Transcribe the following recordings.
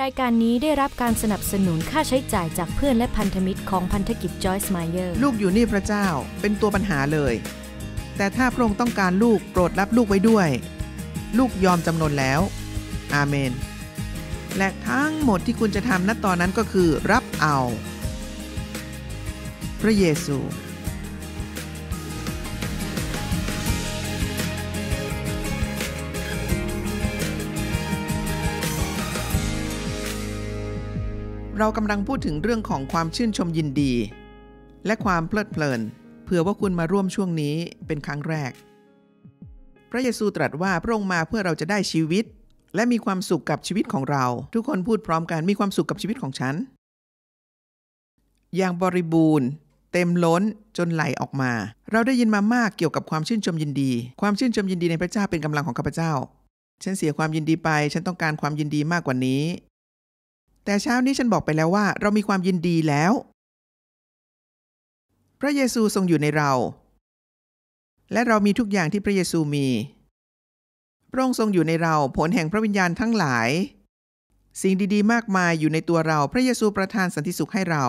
รายการนี้ได้รับการสนับสนุนค่าใช้จ่ายจากเพื่อนและพันธมิตรของพันธกิจจอยส์มาเยอร์ ลูกอยู่นี่พระเจ้า เป็นตัวปัญหาเลย แต่ถ้าพระองค์ต้องการลูกโปรดรับลูกไว้ด้วย ลูกยอมจำนนแล้ว อาเมน และทั้งหมดที่คุณจะทำณตอนนั้นก็คือรับเอา พระเยซูเรากำลังพูดถึงเรื่องของความชื่นชมยินดี และความเพลิดเพลินเผื่อว่าคุณมาร่วมช่วงนี้เป็นครั้งแรก พระเยซูตรัสว่าพระองค์มาเพื่อเราจะได้ชีวิต และมีความสุขกับชีวิตของเรา ทุกคนพูดพร้อมกันมีความสุขกับชีวิตของฉัน อย่างบริบูรณ์ เต็มล้นจนไหลออกมา เราได้ยินมามากเกี่ยวกับความชื่นชมยินดี ความชื่นชมยินดีในพระเจ้าเป็นกำลังของข้าพเจ้าฉันเสียความยินดีไปฉันต้องการความยินดีมากกว่านี้แต่เช้านี้ฉันบอกไปแล้วว่า เรามีความยินดีแล้ว พระเยซูทรงอยู่ในเรา และเรามีทุกอย่างที่พระเยซูมี พระองค์ทรงอยู่ในเรา ผลแห่งพระวิญญาณทั้งหลาย สิ่งดีๆ มากมายอยู่ในตัวเรา พระเยซูประทานสันติสุขให้เรา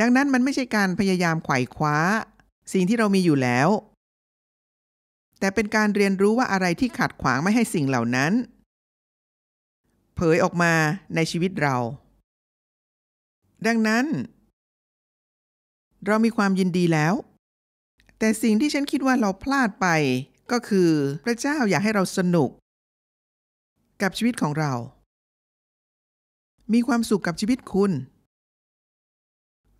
ดังนั้นมันไม่ใช่การพยายามไขว่คว้า สิ่งที่เรามีอยู่แล้ว แต่เป็นการเรียนรู้ว่าอะไรที่ขัดขวางไม่ให้สิ่งเหล่านั้นเผยออกมาในชีวิตเรา ดังนั้น เรามีความยินดีแล้ว แต่สิ่งที่ฉันคิดว่าเราพลาดไป ก็คือพระเจ้าอยากให้เราสนุก กับชีวิตของเรา มีความสุขกับชีวิตคุณ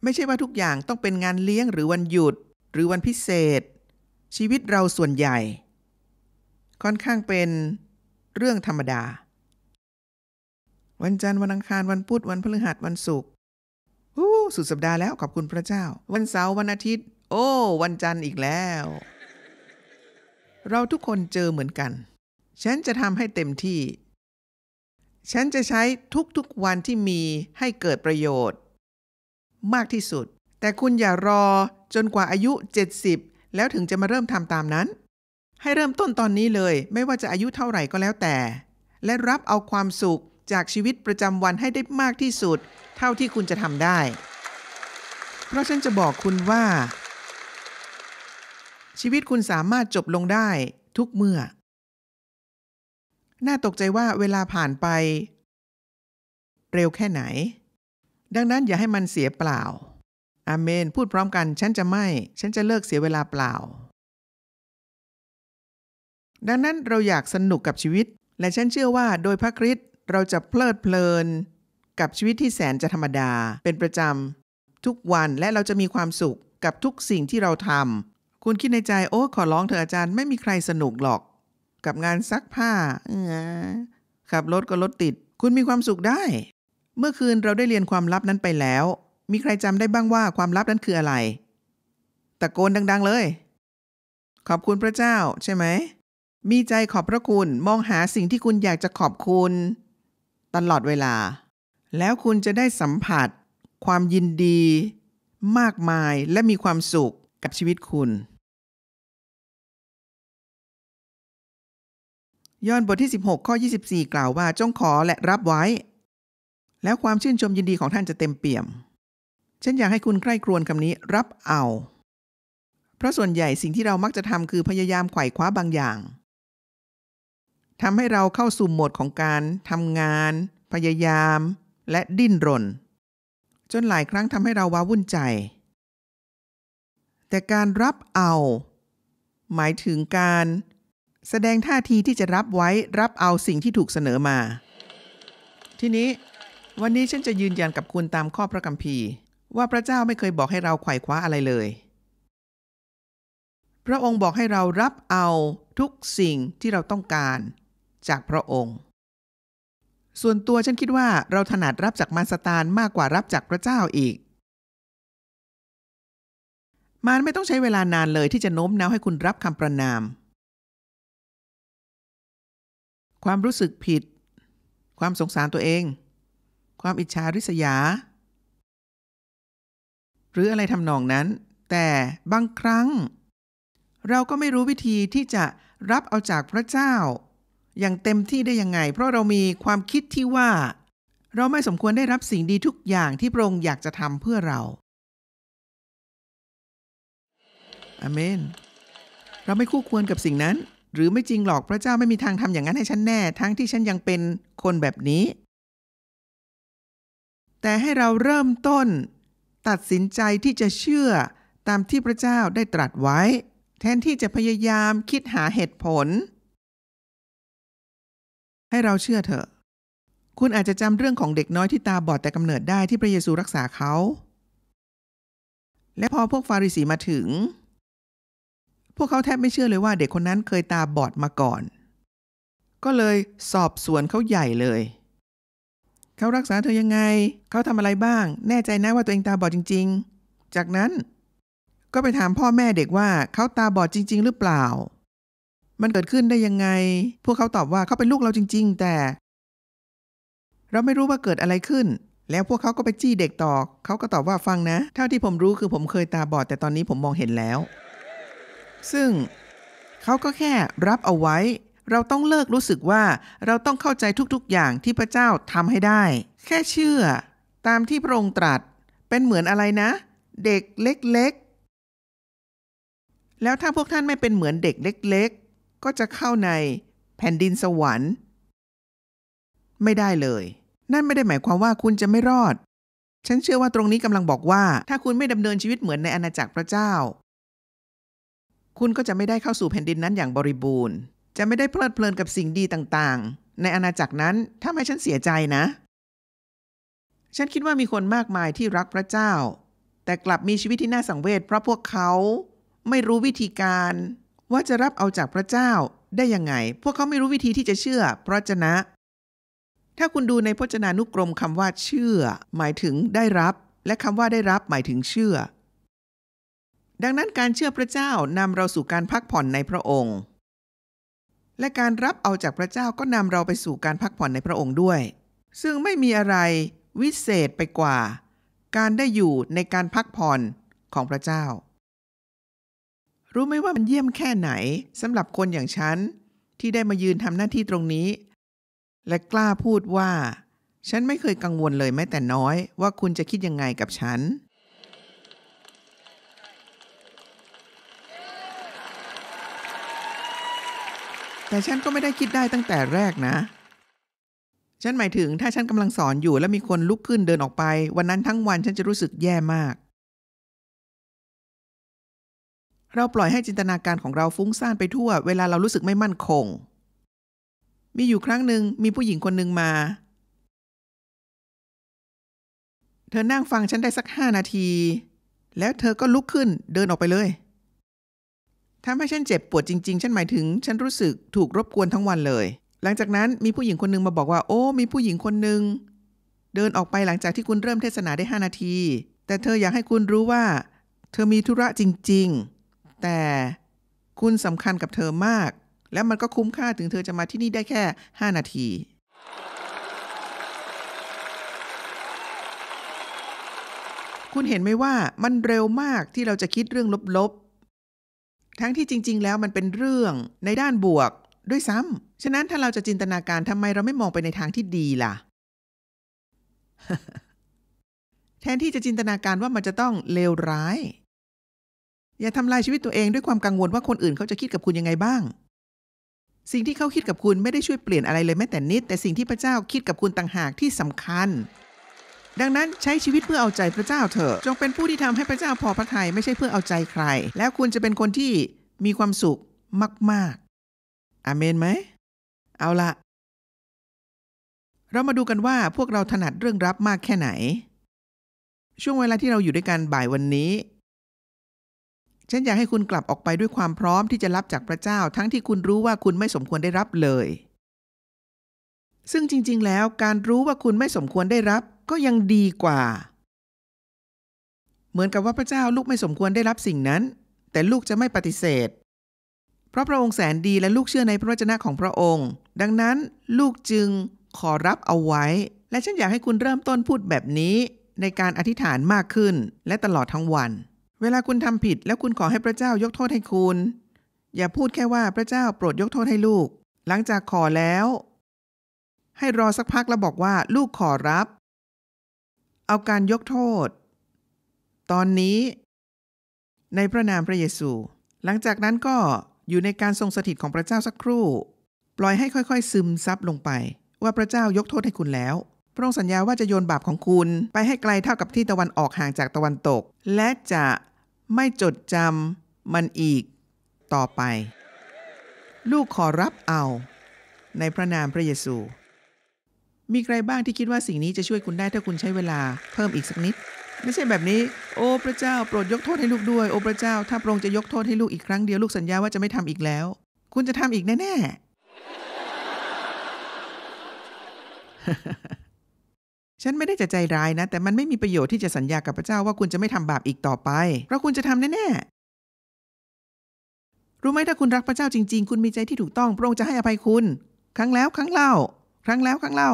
ไม่ใช่ว่าทุกอย่างต้องเป็นงานเลี้ยงหรือวันหยุด หรือวันพิเศษ ชีวิตเราส่วนใหญ่ ค่อนข้างเป็นเรื่องธรรมดาวันจันทร์วันอังคาร วันพุธวันพฤหัสวันศุกร์สุดสัปดาห์แล้ว ขอบคุณพระเจ้า วันเสาร์วันอาทิตย์ โอ้ วันจันทร์อีกแล้ว เราทุกคนเจอเหมือนกัน ฉันจะทำให้เต็มที่ ฉันจะใช้ทุกๆ วันที่มีให้เกิดประโยชน์ มากที่สุด แต่คุณอย่ารอจนกว่าอายุ 70 แล้วถึงจะมาเริ่มทำตามนั้น ให้เริ่มต้นตอนนี้เลย ไม่ว่าจะอายุเท่าไหร่ก็แล้วแต่ และรับเอาความสุขจากชีวิตประจำวันให้ได้มากที่สุด เท่าที่คุณจะทำได้ เพราะฉันจะบอกคุณว่า ชีวิตคุณสามารถจบลงได้ ทุกเมื่อ น่าตกใจว่าเวลาผ่านไป เร็วแค่ไหน ดังนั้นอย่าให้มันเสียเปล่า อาเมน พูดพร้อมกัน ฉันจะไม่ ฉันจะเลิกเสียเวลาเปล่า ดังนั้นเราอยากสนุกกับชีวิต และฉันเชื่อว่าโดยพระคริสต์เราจะเพลิดเพลินกับชีวิตที่แสนจะธรรมดาเป็นประจำ ทุกวันและเราจะมีความสุขกับทุกสิ่งที่เราทำคุณคิดในใจโอ้ ขอร้องเถอะอาจารย์ไม่มีใครสนุกหรอก กับงานซักผ้าขับรถก็รถติด คุณมีความสุขได้ เมื่อคืนเราได้เรียนความลับนั้นไปแล้ว มีใครจำได้บ้างว่าความลับนั้นคืออะไร ตะโกนดัง ๆเลย ขอบคุณพระเจ้า ใช่ไหมมีใจขอบพระคุณมองหาสิ่งที่คุณอยากจะขอบคุณตลอดเวลา แล้วคุณจะได้สัมผัส ความยินดี มากมายและมีความสุขกับชีวิตคุณย้อนบทที่ 16 ข้อ 24 กล่าวว่า จงขอและรับไว้ แล้วความชื่นชมยินดีของท่านจะเต็มเปี่ยม ฉันอยากให้คุณใคร่ครวญคำนี้รับเอา เพราะส่วนใหญ่สิ่งที่เรามักจะทำคือพยายามไขว่คว้าบางอย่างทำให้เราเข้าสู่โหมดของการทำงาน พยายาม และดิ้นรน จนหลายครั้งทำให้เราว้าวุ่นใจ แต่การรับเอา หมายถึงการ แสดงท่าทีที่จะรับไว้รับเอาสิ่งที่ถูกเสนอมา ทีนี้วันนี้ฉันจะยืนยันกับคุณตามข้อพระคัมภีร์ ว่าพระเจ้าไม่เคยบอกให้เราไขว่คว้าอะไรเลย พระองค์บอกให้เรารับเอาทุกสิ่งที่เราต้องการจากพระองค์ ส่วนตัวฉันคิดว่าเราถนัดรับจากมารสตานมากกว่ารับจากพระเจ้าอีก มารไม่ต้องใช้เวลานานเลยที่จะโน้มน้าวให้คุณรับคำประนาม ความรู้สึกผิด ความสงสารตัวเอง ความอิจฉาริษยา หรืออะไรทำนองนั้น แต่บางครั้ง เราก็ไม่รู้วิธีที่จะรับเอาจากพระเจ้าอย่างเต็มที่ได้ยังไง เพราะเรามีความคิดที่ว่า เราไม่สมควรได้รับสิ่งดีทุกอย่างที่พระองค์อยากจะทำเพื่อเราอเมน เราไม่คู่ควรกับสิ่งนั้น หรือไม่จริงหรอก พระเจ้าไม่มีทางทำอย่างนั้นให้ฉันแน่ ทั้งที่ฉันยังเป็นคนแบบนี้ แต่ให้เราเริ่มต้นตัดสินใจที่จะเชื่อตามที่พระเจ้าได้ตรัสไว้ แทนที่จะพยายามคิดหาเหตุผลให้เราเชื่อเถอะ คุณอาจจะจำเรื่องของเด็กน้อยที่ตาบอดแต่กำเนิดได้ที่พระเยซูรักษาเขา และพอพวกฟาริสีมาถึง พวกเขาแทบไม่เชื่อเลยว่าเด็กคนนั้นเคยตาบอดมาก่อน ก็เลยสอบสวนเขาใหญ่เลย เขารักษาเธอยังไง เขาทำอะไรบ้าง แน่ใจนะว่าตัวเองตาบอดจริงๆ จากนั้นก็ไปถามพ่อแม่เด็กว่าเขาตาบอดจริง ๆ หรือเปล่ามันเกิดขึ้นได้ยังไง พวกเขาตอบว่าเขาเป็นลูกเราจริงๆ แต่ เราไม่รู้ว่าเกิดอะไรขึ้น แล้วพวกเขาก็ไปจี้เด็กต่อเขาก็ตอบว่าฟังนะ เท่าที่ผมรู้คือผมเคยตาบอด แต่ตอนนี้ผมมองเห็นแล้ว ซึ่งเขาก็แค่รับเอาไว้ เราต้องเลิกรู้สึกว่าเราต้องเข้าใจทุกๆ อย่างที่พระเจ้าทำให้ได้ แค่เชื่อ ตามที่พระองค์ตรัส เป็นเหมือนอะไรนะ เด็กเล็กๆ แล้วถ้าพวกท่านไม่เป็นเหมือนเด็ก เล็ก ๆก็จะเข้าในแผ่นดินสวรรค์ ไม่ได้เลย นั่นไม่ได้หมายความว่าคุณจะไม่รอด ฉันเชื่อว่าตรงนี้กำลังบอกว่า ถ้าคุณไม่ดำเนินชีวิตเหมือนในอาณาจักรพระเจ้า คุณก็จะไม่ได้เข้าสู่แผ่นดินนั้นอย่างบริบูรณ์ จะไม่ได้เพลิดเพลินกับสิ่งดีต่างๆ ในอาณาจักรนั้นถ้าไม่ฉันเสียใจนะ ฉันคิดว่ามีคนมากมายที่รักพระเจ้า แต่กลับมีชีวิตที่น่าสังเวชเพราะพวกเขาไม่รู้วิธีการว่าจะรับเอาจากพระเจ้าได้ยังไง พวกเขาไม่รู้วิธีที่จะเชื่อพระชนะ ถ้าคุณดูในพจนานุกรมคำว่าเชื่อหมายถึงได้รับ และคำว่าได้รับหมายถึงเชื่อ ดังนั้นการเชื่อพระเจ้านำเราสู่การพักผ่อนในพระองค์ และการรับเอาจากพระเจ้าก็นำเราไปสู่การพักผ่อนในพระองค์ด้วย ซึ่งไม่มีอะไรวิเศษไปกว่าการได้อยู่ในการพักผ่อนของพระเจ้ารู้ไหมว่ามันเยี่ยมแค่ไหนสำหรับคนอย่างฉัน ที่ได้มายืนทำหน้าที่ตรงนี้ และกล้าพูดว่า ฉันไม่เคยกังวลเลยแม้แต่น้อยว่าคุณจะคิดยังไงกับฉัน แต่ฉันก็ไม่ได้คิดได้ตั้งแต่แรกนะ ฉันหมายถึงถ้าฉันกำลังสอนอยู่แล้วมีคนลุกขึ้นเดินออกไป วันนั้นทั้งวันฉันจะรู้สึกแย่มากเราปล่อยให้จินตนาการของเราฟุ้งซ่านไปทั่วเวลาเรารู้สึกไม่มั่นคง มีอยู่ครั้งหนึ่งมีผู้หญิงคนหนึ่งมา เธอนั่งฟังฉันได้สักห้านาที แล้วเธอก็ลุกขึ้นเดินออกไปเลย ทำให้ฉันเจ็บปวดจริง ๆ ฉันหมายถึง ฉันรู้สึกถูกรบกวนทั้งวันเลย หลังจากนั้นมีผู้หญิงคนหนึ่งมาบอกว่าโอ้ มีผู้หญิงคนหนึ่งเดินออกไปหลังจากที่คุณเริ่มเทศนาได้ 5 นาที แต่เธออยากให้คุณรู้ว่า เธอมีธุระจริง ๆแต่คุณสำคัญกับเธอมาก และมันก็คุ้มค่าถึงเธอจะมาที่นี่ได้แค่ 5 นาที คุณเห็นไหมว่ามันเร็วมากที่เราจะคิดเรื่องลบๆ ทั้งที่จริงๆแล้วมันเป็นเรื่องในด้านบวกด้วยซ้ำฉะนั้นถ้าเราจะจินตนาการทำไมเราไม่มองไปในทางที่ดีล่ะ แทนที่จะจินตนาการว่ามันจะต้องเลวร้ายอย่าทำลายชีวิตตัวเองด้วยความกังวลว่าคนอื่นเขาจะคิดกับคุณยังไงบ้าง สิ่งที่เขาคิดกับคุณไม่ได้ช่วยเปลี่ยนอะไรเลยแม้แต่นิด แต่สิ่งที่พระเจ้าคิดกับคุณต่างหากที่สำคัญ ดังนั้นใช้ชีวิตเพื่อเอาใจพระเจ้าเถอะจงเป็นผู้ที่ทำให้พระเจ้าพอพระทัยไม่ใช่เพื่อเอาใจใคร แล้วคุณจะเป็นคนที่มีความสุขมากๆอเมนไหม เอาละเรามาดูกันว่าพวกเราถนัดเรื่องรับมากแค่ไหน ช่วงเวลาที่เราอยู่ด้วยกันบ่ายวันนี้ฉันอยากให้คุณกลับออกไปด้วยความพร้อมที่จะรับจากพระเจ้าทั้งที่คุณรู้ว่าคุณไม่สมควรได้รับเลย ซึ่งจริงๆ แล้วการรู้ว่าคุณไม่สมควรได้รับก็ยังดีกว่า เหมือนกับว่าพระเจ้าลูกไม่สมควรได้รับสิ่งนั้น แต่ลูกจะไม่ปฏิเสธ เพราะพระองค์แสนดีและลูกเชื่อในพระวจนะของพระองค์ ดังนั้นลูกจึงขอรับเอาไว้ และฉันอยากให้คุณเริ่มต้นพูดแบบนี้ในการอธิษฐานมากขึ้นและตลอดทั้งวันเวลาคุณทำผิดแล้วคุณขอให้พระเจ้ายกโทษให้คุณ อย่าพูดแค่ว่าพระเจ้าโปรดยกโทษให้ลูก หลังจากขอแล้ว ให้รอสักพักแล้วบอกว่าลูกขอรับ เอาการยกโทษ ตอนนี้ ในพระนามพระเยซูหลังจากนั้นก็อยู่ในการทรงสถิตของพระเจ้าสักครู่ ปล่อยให้ค่อยๆซึมซับลงไป ว่าพระเจ้ายกโทษให้คุณแล้วพระองค์สัญญาว่าจะโยนบาปของคุณ ไปให้ไกลเท่ากับที่ตะวันออกห่างจากตะวันตก และจะไม่จดจำมันอีกต่อไป ลูกขอรับเอา ในพระนามพระเยซูมีใครบ้างที่คิดว่าสิ่งนี้จะช่วยคุณได้ถ้าคุณใช้เวลา เพิ่มอีกสักนิด ไม่ใช่แบบนี้ โอ้พระเจ้าโปรดยกโทษให้ลูกด้วยโอ้พระเจ้าถ้าพระองค์จะยกโทษให้ลูกอีกครั้งเดียวลูกสัญญาว่าจะไม่ทำอีกแล้ว คุณจะทำอีกแน่ ๆฉันไม่ได้จะใจร้ายนะ แต่มันไม่มีประโยชน์ที่จะสัญญากับพระเจ้าว่าคุณจะไม่ทำบาปอีกต่อไป เพราะคุณจะทำแน่ๆ รู้ไหมถ้าคุณรักพระเจ้าจริงๆ คุณมีใจที่ถูกต้องพระองค์จะให้อภัยคุณ ครั้งแล้วครั้งเล่า ครั้งแล้วครั้งเล่า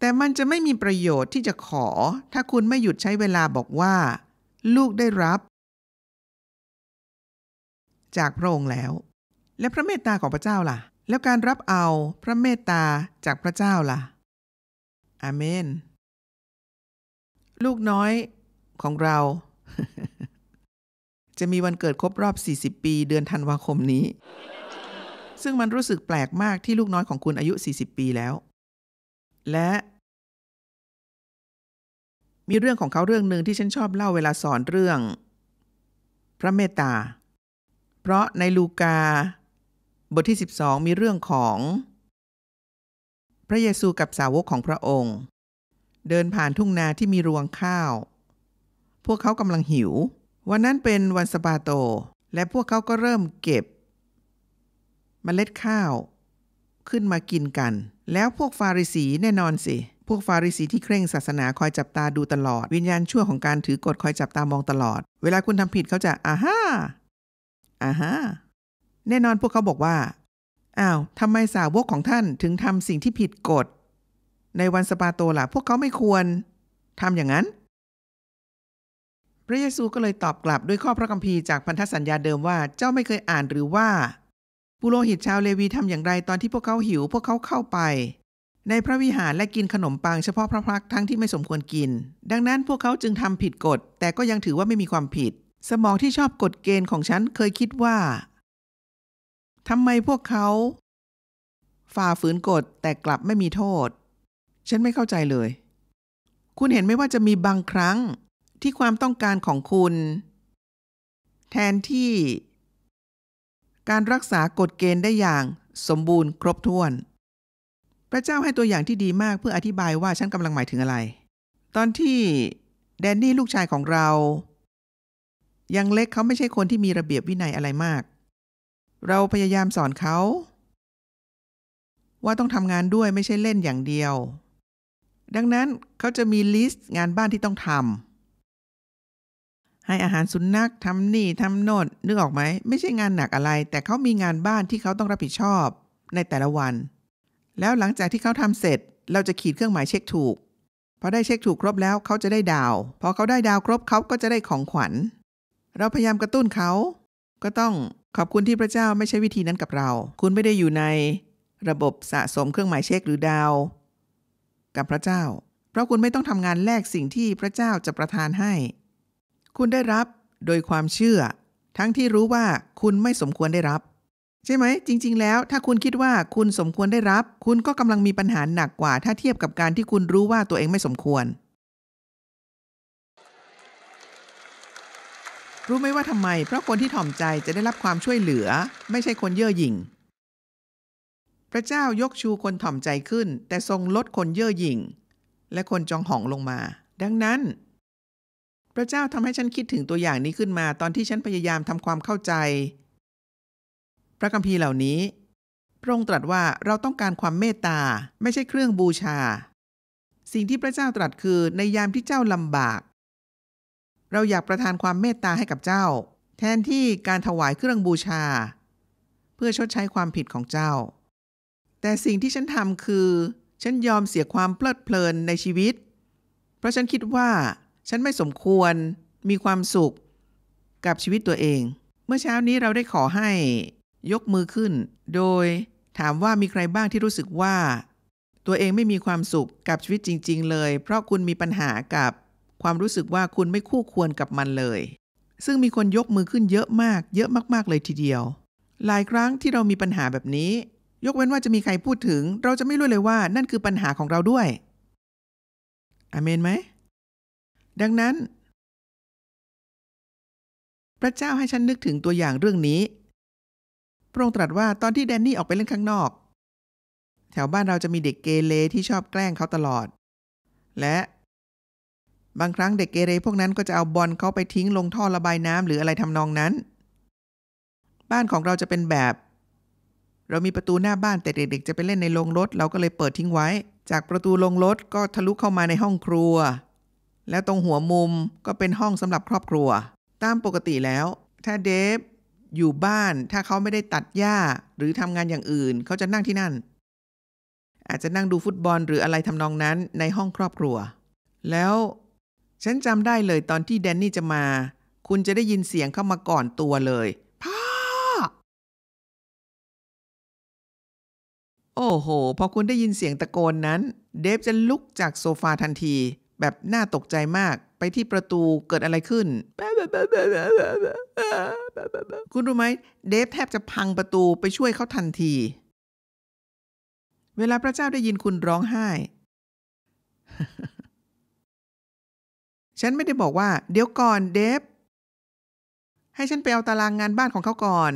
แต่มันจะไม่มีประโยชน์ที่จะขอถ้าคุณไม่หยุดใช้เวลาบอกว่า ลูกได้รับ จากพระองค์แล้ว และพระเมตตาของพระเจ้าล่ะ แล้วการรับเอาพระเมตตาจากพระเจ้าล่ะอาเมนลูกน้อยของเรา จะมีวันเกิดครบรอบ 40 ปีเดือนธันวาคมนี้ ซึ่งมันรู้สึกแปลกมากที่ลูกน้อยของคุณอายุ 40 ปีแล้ว และ มีเรื่องของเขาเรื่องหนึ่งที่ฉันชอบเล่าเวลาสอนเรื่อง พระเมตตา เพราะในลูกา บทที่ 12 มีเรื่องของ พระเยซูกับสาวกของพระองค์เดินผ่านทุ่งนาที่มีรวงข้าว พวกเขากำลังหิว วันนั้นเป็นวันสปาโต และพวกเขาก็เริ่มเก็บมเมล็ดข้าว ขึ้นมากินกัน แล้วพวกฟาริสีแน่นอนสิ พวกฟาริสีที่เคร่งศาสนาคอยจับตาดูตลอด วิญญาณชั่วของการถือกฎคอยจับตามองตลอด เวลาคุณทำผิดเขาจะอาฮ่าอาฮ่าแน่นอนพวกเขาบอกว่า อ้าว ทำไมสาวกของท่านถึงทำสิ่งที่ผิดกฎในวันสปาโตล่ะพวกเขาไม่ควรทำอย่างนั้น พระเยซูก็เลยตอบกลับด้วยข้อพระคัมภีร์จากพันธสัญญาเดิมว่าเจ้าไม่เคยอ่านหรือว่า ปุโรหิตชาวเลวีทำอย่างไรตอนที่พวกเขาหิวพวกเขาเข้าไป ในพระวิหารและกินขนมปัง เฉพาะพระพักทั้งที่ไม่สมควรกิน ดังนั้นพวกเขาจึงทำผิดกฎแต่ก็ยังถือว่าไม่มีความผิด สมองที่ชอบกฎเกณฑ์ของฉันเคยคิดว่าทำไมพวกเขา ฝ่าฝืนกฎแต่กลับไม่มีโทษฉันไม่เข้าใจเลย คุณเห็นไม่ว่าจะมีบางครั้งที่ความต้องการของคุณ แทนที่ การรักษากฎเกณฑ์ได้อย่าง สมบูรณ์ครบถ้วน พระเจ้าให้ตัวอย่างที่ดีมากเพื่ออธิบายว่าฉันกำลังหมายถึงอะไร ตอนที่แดนนี่ลูกชายของเรา ยังเล็กเขาไม่ใช่คนที่มีระเบียบวินัยอะไรมาก เราพยายามสอนเขา ว่าต้องทำงานด้วยไม่ใช่เล่นอย่างเดียวดังนั้นเขาจะมีลิสต์งานบ้านที่ต้องทำให้อาหารสุนัขทำนี่ทำโน่นนึกออกไหม ไม่ใช่งานหนักอะไร แต่เขามีงานบ้านที่เขาต้องรับผิดชอบ ในแต่ละวัน แล้วหลังจากที่เขาทำเสร็จเราจะขีดเครื่องหมายเช็คถูกพอได้เช็คถูกครบแล้วเขาจะได้ดาว พอเขาได้ดาวครบเขาก็จะได้ของขวัญ เราพยายามกระตุ้นเขาก็ต้องขอบคุณที่พระเจ้าไม่ใช่วิธีนั้นกับเรา คุณไม่ได้อยู่ใน ระบบสะสมเครื่องหมายเช็คหรือดาวกับพระเจ้า เพราะคุณไม่ต้องทำงานแลกสิ่งที่พระเจ้าจะประทานให้ คุณได้รับโดยความเชื่อ ทั้งที่รู้ว่าคุณไม่สมควรได้รับ ใช่ไหม จริง ๆ แล้วถ้าคุณคิดว่าคุณสมควรได้รับ คุณก็กำลังมีปัญหาหนักกว่า ถ้าเทียบกับการที่คุณรู้ว่าตัวเองไม่สมควร รู้ไหมว่าทำไม เพราะคนที่ถ่อมใจจะได้รับความช่วยเหลือ ไม่ใช่คนเย่อหยิ่งพระเจ้ายกชูคนถ่อมใจขึ้น แต่ทรงลดคนเย่อหยิ่งและคนจองหองลงมา ดังนั้น พระเจ้าทำให้ฉันคิดถึงตัวอย่างนี้ขึ้นมาตอนที่ฉันพยายามทำความเข้าใจพระคัมภีร์เหล่านี้พระองค์ตรัสว่าเราต้องการความเมตตาไม่ใช่เครื่องบูชา สิ่งที่พระเจ้าตรัสคือในยามที่เจ้าลำบาก เราอยากประทานความเมตตาให้กับเจ้า แทนที่การถวายเครื่องบูชา เพื่อชดใช้ความผิดของเจ้าแต่สิ่งที่ฉันทำคือ ฉันยอมเสียความเพลิดเพลินในชีวิต เพราะฉันคิดว่า ฉันไม่สมควรมีความสุขกับชีวิตตัวเอง เมื่อเช้านี้เราได้ขอให้ยกมือขึ้น โดยถามว่ามีใครบ้างที่รู้สึกว่า ตัวเองไม่มีความสุขกับชีวิตจริงๆเลย เพราะคุณมีปัญหากับความรู้สึกว่าคุณไม่คู่ควรกับมันเลย ซึ่งมีคนยกมือขึ้นเยอะมากเยอะมากๆเลยทีเดียว หลายครั้งที่เรามีปัญหาแบบนี้ยกเว้นว่าจะมีใครพูดถึงเราจะไม่รู้เลยว่านั่นคือปัญหาของเราด้วยอเมนไหม ดังนั้น พระเจ้าให้ฉันนึกถึงตัวอย่างเรื่องนี้พระองค์ตรัสว่าตอนที่แดนนี่ออกไปเล่นข้างนอก แถวบ้านเราจะมีเด็กเกเรที่ชอบแกล้งเขาตลอด และ บางครั้งเด็กเกเรพวกนั้นก็จะเอาบอลเขาไปทิ้งลงท่อระบายน้ำหรืออะไรทำนองนั้น บ้านของเราจะเป็นแบบเรามีประตูหน้าบ้านแต่เด็กๆจะไปเล่นในโรงรถเราก็เลยเปิดทิ้งไว้ จากประตูโรงรถก็ทะลุเข้ามาในห้องครัว แล้วตรงหัวมุมก็เป็นห้องสำหรับครอบครัว ตามปกติแล้ว ถ้าเดฟ อยู่บ้าน ถ้าเขาไม่ได้ตัดหญ้าหรือทำงานอย่างอื่นเขาจะนั่งที่นั่น อาจจะนั่งดูฟุตบอลหรืออะไรทำนองนั้นในห้องครอบครัว แล้ว ฉันจำได้เลยตอนที่แดนนี่จะมา คุณจะได้ยินเสียงเข้ามาก่อนตัวเลยโอ้โห พอคุณได้ยินเสียงตะโกนนั้น เดฟจะลุกจากโซฟาทันที แบบน่าตกใจมากไปที่ประตูเกิดอะไรขึ้น คุณรู้ไหม เดฟแทบจะพังประตูไปช่วยเขาทันที เวลาพระเจ้าได้ยินคุณร้องไห้ ฉันไม่ได้บอกว่าเดี๋ยวก่อนเดฟ ให้ฉันไปเอาตารางงานบ้านของเขาก่อน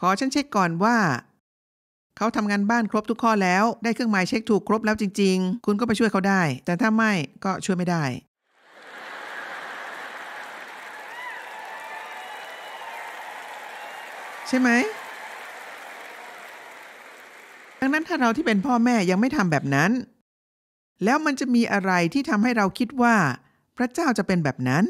ขอฉันเช็คก่อนว่าเขาทำงานบ้านครบทุกข้อ แล้วได้เครื่องหมายเช็คถูกครบแล้วจริงๆ คุณก็ไปช่วยเขาได้ แต่ถ้าไม่ก็ช่วยไม่ได้ ใช่ไหมดังนั้นถ้าเราที่เป็นพ่อแม่ยังไม่ทำแบบนั้น แล้วมันจะมีอะไรที่ทำให้เราคิดว่า พระเจ้าจะเป็นแบบนั้น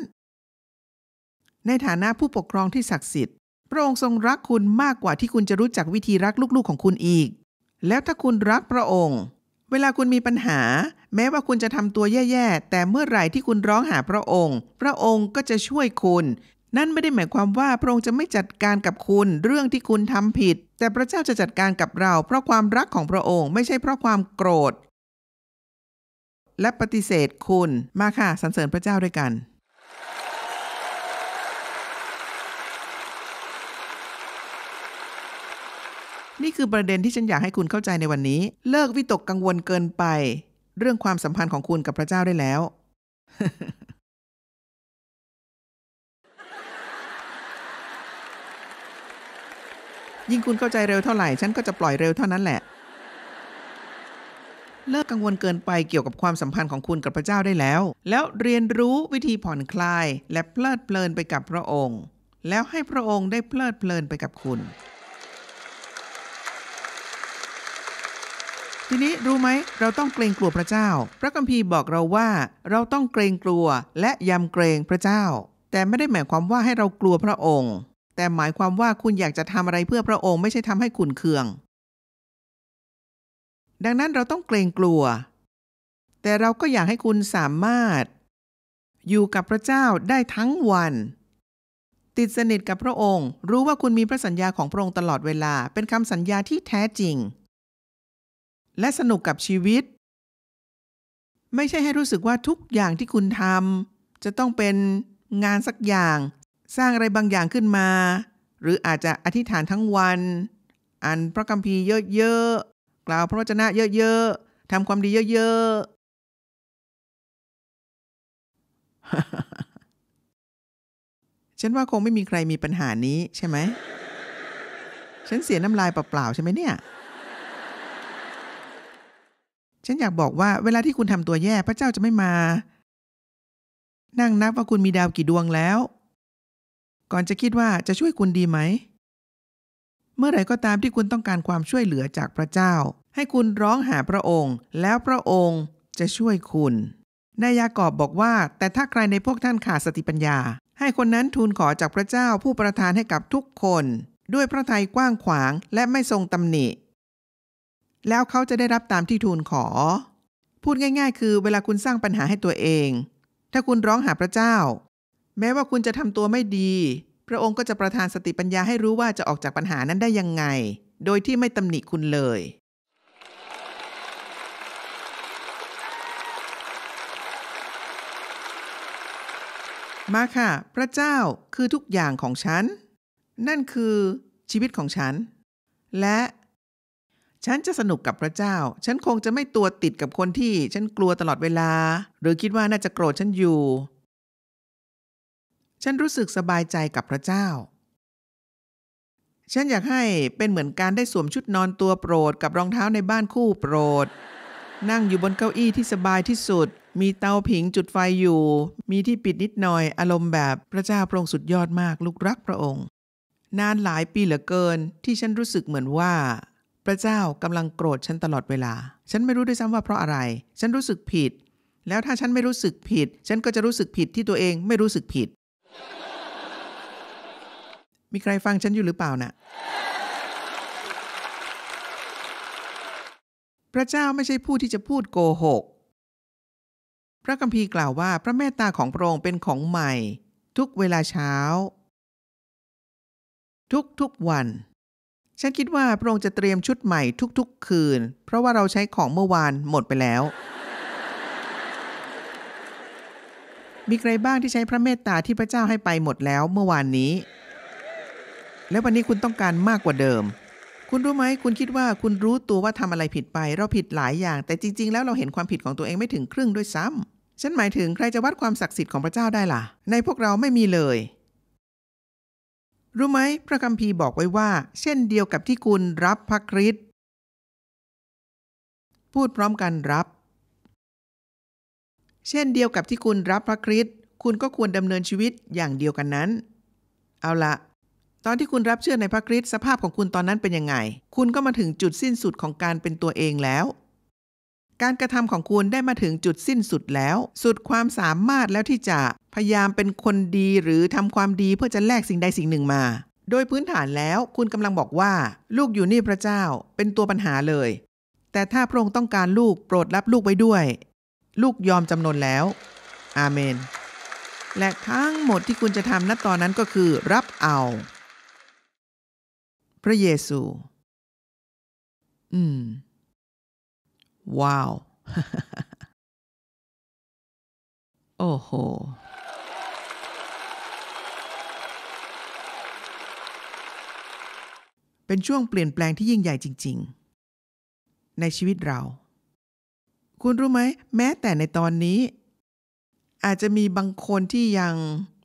ในฐานะผู้ปกครองที่ศักดิ์สิทธิ์พระองค์ทรงรักคุณมากกว่าที่คุณจะรู้จักวิธีรักลูกๆของคุณอีก แล้วถ้าคุณรักพระองค์ เวลาคุณมีปัญหา แม้ว่าคุณจะทำตัวแย่ๆ แต่เมื่อไหร่ที่คุณร้องหาพระองค์ พระองค์ก็จะช่วยคุณ นั่นไม่ได้หมายความว่าพระองค์จะไม่จัดการกับคุณ เรื่องที่คุณทำผิด แต่พระเจ้าจะจัดการกับเรา เพราะความรักของพระองค์ไม่ใช่เพราะความโกรธ และปฏิเสธคุณมาค่ะสรรเสริญพระเจ้าด้วยกันนี่คือประเด็นที่ฉันอยากให้คุณเข้าใจในวันนี้ เลิกวิตกกังวลเกินไป เรื่องความสัมพันธ์ของคุณกับพระเจ้าได้แล้ว ยิ่งคุณเข้าใจเร็วเท่าไหร่ ฉันก็จะปล่อยเร็วเท่านั้นแหละ เลิกกังวลเกินไปเกี่ยวกับความสัมพันธ์ของคุณกับพระเจ้าได้แล้ว แล้วเรียนรู้วิธีผ่อนคลาย และเพลิดเพลินไปกับพระองค์ แล้วให้พระองค์ได้เพลิดเพลินไปกับคุณทีนี้รู้ไหมเราต้องเกรงกลัวพระเจ้า พระคัมภีร์บอกเราว่า เราต้องเกรงกลัวและยำเกรงพระเจ้า แต่ไม่ได้หมายความว่าให้เรากลัวพระองค์ แต่หมายความว่าคุณอยากจะทำอะไรเพื่อพระองค์ไม่ใช่ทำให้ขุนเคือง ดังนั้นเราต้องเกรงกลัว แต่เราก็อยากให้คุณสามารถ อยู่กับพระเจ้าได้ทั้งวัน ติดสนิทกับพระองค์ รู้ว่าคุณมีพระสัญญาของพระองค์ตลอดเวลาเป็นคำสัญญาที่แท้จริงและสนุกกับชีวิต ไม่ใช่ให้รู้สึกว่าทุกอย่างที่คุณทำจะต้องเป็นงานสักอย่างสร้างอะไรบางอย่างขึ้นมา หรืออาจจะอธิษฐานทั้งวัน อ่านพระคัมภีร์เยอะๆกล่าวพระวจนะเยอะๆทำความดีเยอะๆฉันว่าคงไม่มีใครมีปัญหานี้ใช่ไหมฉันเสียน้ำลายเปล่าๆใช่ไหมเนี่ยฉันอยากบอกว่าเวลาที่คุณทำตัวแย่พระเจ้าจะไม่มา นั่งนับว่าคุณมีดาวกี่ดวงแล้ว ก่อนจะคิดว่าจะช่วยคุณดีไหม เมื่อไหร่ก็ตามที่คุณต้องการความช่วยเหลือจากพระเจ้า ให้คุณร้องหาพระองค์แล้วพระองค์จะช่วยคุณนายยากอบบอกว่าแต่ถ้าใครในพวกท่านขาดสติปัญญา ให้คนนั้นทูลขอจากพระเจ้าผู้ประทานให้กับทุกคน ด้วยพระทัยกว้างขวางและไม่ทรงตำหนิแล้วเขาจะได้รับตามที่ทูลขอ พูดง่ายๆ คือเวลาคุณสร้างปัญหาให้ตัวเอง ถ้าคุณร้องหาพระเจ้า แม้ว่าคุณจะทำตัวไม่ดี พระองค์ก็จะประทานสติปัญญาให้รู้ว่าจะออกจากปัญหานั้นได้ยังไง โดยที่ไม่ตำหนิคุณเลย มาค่ะ พระเจ้าคือทุกอย่างของฉัน นั่นคือชีวิตของฉัน และฉันจะสนุกกับพระเจ้า ฉันคงจะไม่ตัวติดกับคนที่ ฉันกลัวตลอดเวลา หรือคิดว่าน่าจะโกรธฉันอยู่ ฉันรู้สึกสบายใจกับพระเจ้า ฉันอยากให้เป็นเหมือนการได้สวมชุดนอนตัวโปรดกับรองเท้าในบ้านคู่โปรด นั่งอยู่บนเก้าอี้ที่สบายที่สุด มีเตาผิงจุดไฟอยู่ มีที่ปิดนิดหน่อยอารมณ์แบบพระเจ้าพระองค์สุดยอดมากลูกรักพระองค์ นานหลายปีเหลือเกินที่ฉันรู้สึกเหมือนว่าระเจ้ากำลังโกรธฉันตลอดเวลา ฉันไม่รู้ด้วยซ้ำว่าเพราะอะไร ฉันรู้สึกผิด แล้วถ้าฉันไม่รู้สึกผิด ฉันก็จะรู้สึกผิดที่ตัวเอง ไม่รู้สึกผิด มีใครฟังฉันอยู่หรือเปล่านะ่ะ พระเจ้าไม่ใช่ผู้ที่จะพูดโกหก พระคัมภีร์กล่าวว่า พระเมตตาของพระองค์เป็นของใหม่ ทุกเวลาเช้า ทุกทุกวันฉันคิดว่าพระองค์จะเตรียมชุดใหม่ทุก ๆ คืน เพราะว่าเราใช้ของเมื่อวานหมดไปแล้ว มีใครบ้างที่ใช้พระเมตตาที่พระเจ้าให้ไปหมดแล้ว เมื่อวานนี้ แลววันนี้คุณต้องการมากกว่าเดิม คุณรู้ไหมคุณคิดว่าคุณรู้ตัวว่าทำอะไรผิดไปเราผิดหลายอย่าง แต่จริง ๆ แล้วเราเห็นความผิดของตัวเองไม่ถึงครึ่งด้วยซ้ำฉันหมายถึง ใครจะวัดความศักดิ์สิทธิ์ของพระเจ้าได้ล่ะ ในพวกเราไม่มีเลยรู้ไหมพระคัมภีร์บอกไว้ว่า เช่นเดียวกับที่คุณรับพระคริสต์พูดพร้อมกันรับ เช่นเดียวกับที่คุณรับพระคริสต์คุณก็ควรดำเนินชีวิตอย่างเดียวกันนั้น เอาละตอนที่คุณรับเชื่อในพระคริสต์สภาพของคุณตอนนั้นเป็นยังไง คุณก็มาถึงจุดสิ้นสุดของการเป็นตัวเองแล้วการกระทำของคุณ ได้มาถึงจุดสิ้นสุดแล้ว สุดความสามารถแล้วที่จะพยายามเป็นคนดีหรือทำความดีเพื่อจะแลกสิ่งใดสิ่งหนึ่งมา โดยพื้นฐานแล้วคุณกำลังบอกว่า ลูกอยู่นี่พระเจ้าเป็นตัวปัญหาเลย แต่ถ้าพระองค์ต้องการลูกโปรดรับลูกไว้ด้วย ลูกยอมจำนนแล้ว อาเมน และทั้งหมดที่คุณจะทำณตอนนั้นก็คือ รับเอา พระเยซู อืมว้าว โอ้โห เป็นช่วงเปลี่ยนแปลงที่ยิ่งใหญ่จริงๆ ในชีวิตเรา คุณรู้ไหม แม้แต่ในตอนนี้ อาจจะมีบางคนที่ยัง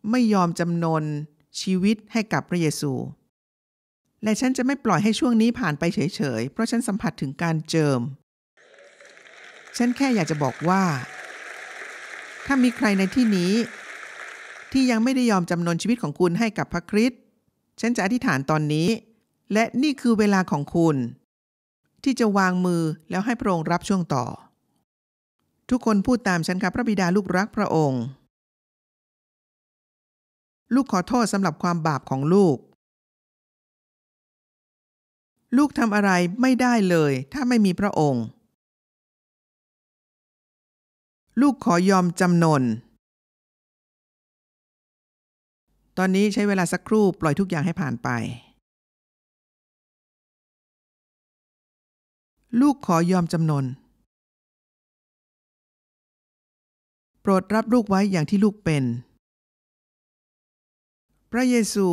ไม่ยอมจำนน ชีวิตให้กับพระเยซู และฉันจะไม่ปล่อยให้ช่วงนี้ผ่านไปเฉยๆ เพราะฉันสัมผัสถึงการเจิมฉันแค่อยากจะบอกว่า ถ้ามีใครในที่นี้ ที่ยังไม่ได้ยอมจำนนชีวิตของคุณให้กับพระคริสต์ฉันจะอธิษฐานตอนนี้ และนี่คือเวลาของคุณ ที่จะวางมือแล้วให้พระองค์รับช่วงต่อ ทุกคนพูดตามฉันค่ะพระบิดาลูกรักพระองค์ ลูกขอโทษสำหรับความบาปของลูก ลูกทำอะไรไม่ได้เลย ถ้าไม่มีพระองค์ลูกขอยอมจำนน ตอนนี้ใช้เวลาสักครู่ปล่อยทุกอย่างให้ผ่านไป ลูกขอยอมจำนน โปรดรับลูกไว้อย่างที่ลูกเป็น พระเยซู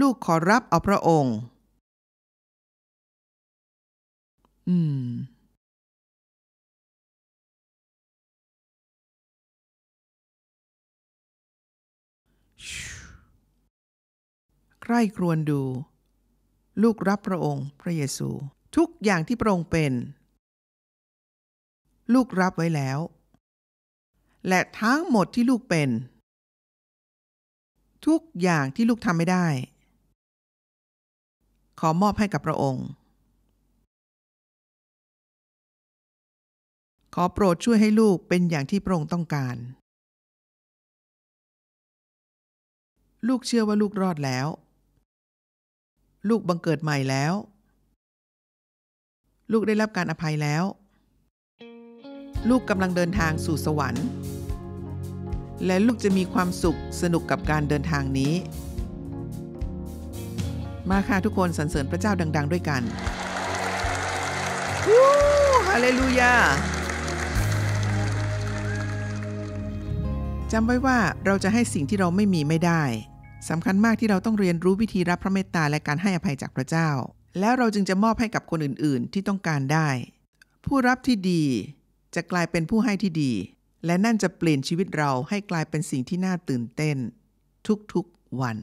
ลูกขอรับเอาพระองค์ อืมใกล้ครวนดูลูกรับพระองค์พระเยซูทุกอย่างที่พระองค์เป็น ลูกรับไว้แล้ว และทั้งหมดที่ลูกเป็น ทุกอย่างที่ลูกทำไม่ได้ ขอมอบให้กับพระองค์ ขอโปรดช่วยให้ลูกเป็นอย่างที่พระองค์ต้องการลูกเชื่อว่าลูกรอดแล้ว ลูกบังเกิดใหม่แล้ว ลูกได้รับการอภัยแล้ว ลูกกำลังเดินทางสู่สวรรค์ และลูกจะมีความสุขสนุกกับการเดินทางนี้ มาค่ะทุกคนสรรเสริญพระเจ้าดังๆด้วยกันฮาเลลูยาจำไว้ว่าเราจะให้สิ่งที่เราไม่มีไม่ได้สำคัญมากที่เราต้องเรียนรู้วิธีรับพระเมตตา และการให้อภัยจากพระเจ้า แล้วเราจึงจะมอบให้กับคนอื่นๆ ที่ต้องการได้ ผู้รับที่ดีจะกลายเป็นผู้ให้ที่ดี และนั่นจะเปลี่ยนชีวิตเราให้กลายเป็นสิ่งที่น่าตื่นเต้น ทุก ๆ วัน